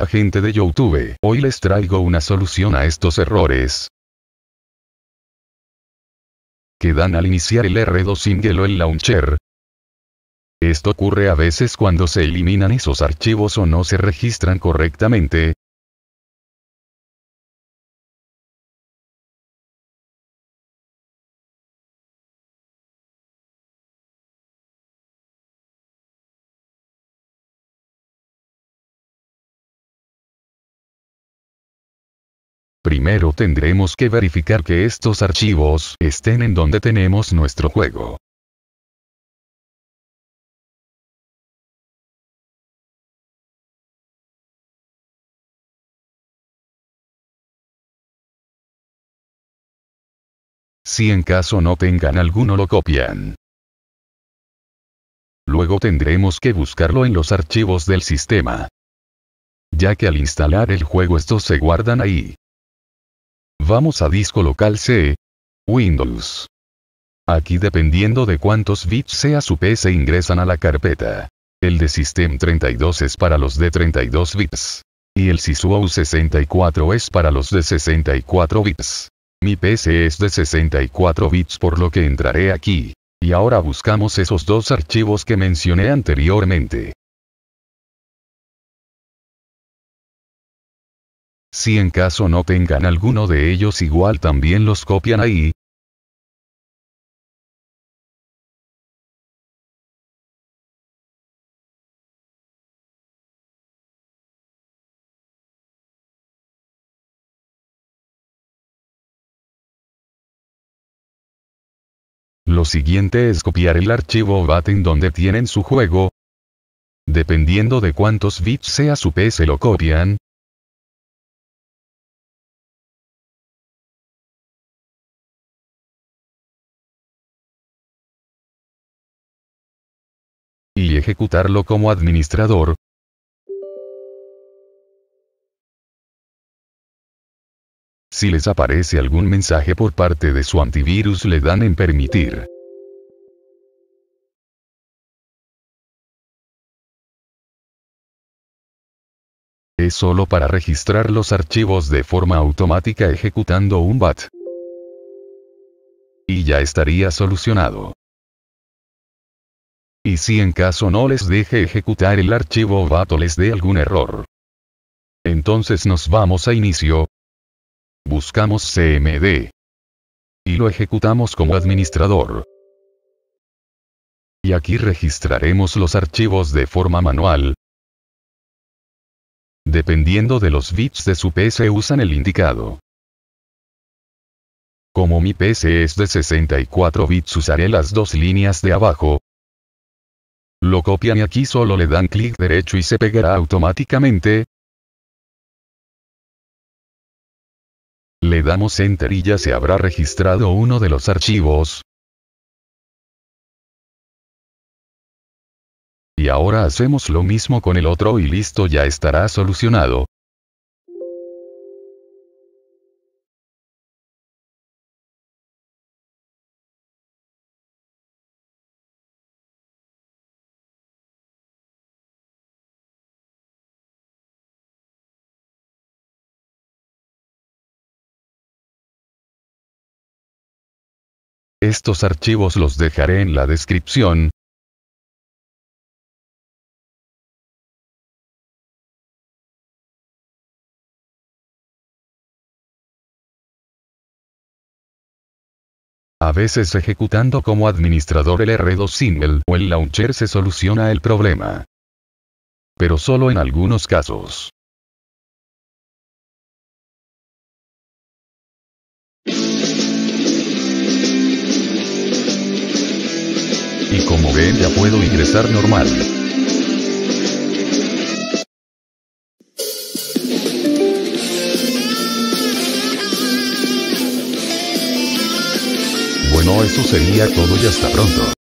la gente de Youtube. Hoy les traigo una solución a estos errores que dan al iniciar el R2 single o el launcher. Esto ocurre a veces cuando se eliminan esos archivos o no se registran correctamente, Primero tendremos que verificar que estos archivos estén en donde tenemos nuestro juego. Si en caso no tengan alguno lo copian. Luego tendremos que buscarlo en los archivos del sistema. Ya que al instalar el juego estos se guardan ahí. Vamos a disco local C. Windows. Aquí dependiendo de cuántos bits sea su PC ingresan a la carpeta. El de System32 es para los de 32 bits. Y el Sisuo 64 es para los de 64 bits. Mi PC es de 64 bits por lo que entraré aquí. Y ahora buscamos esos dos archivos que mencioné anteriormente. Si en caso no tengan alguno de ellos igual también los copian ahí. Lo siguiente es copiar el archivo BAT en donde tienen su juego. Dependiendo de cuántos bits sea su PC se lo copian, ejecutarlo como administrador, Si les aparece algún mensaje por parte de su antivirus le dan en permitir. Es solo para registrar los archivos de forma automática ejecutando un BAT. Y ya estaría solucionado y si en caso no les deje ejecutar el archivo vato les dé algún error. Entonces nos vamos a inicio. Buscamos CMD. Y lo ejecutamos como administrador. Y aquí registraremos los archivos de forma manual. Dependiendo de los bits de su PC usan el indicado. Como mi PC es de 64 bits usaré las dos líneas de abajo, lo copian y aquí solo le dan clic derecho y se pegará automáticamente. Le damos enter y ya se habrá registrado uno de los archivos. Y ahora hacemos lo mismo con el otro y listo ya estará solucionado. Estos archivos los dejaré en la descripción. A veces ejecutando como administrador el R2 single o el launcher se soluciona el problema. Pero solo en algunos casos. y como ven ya puedo ingresar normal. Bueno eso sería todo y hasta pronto.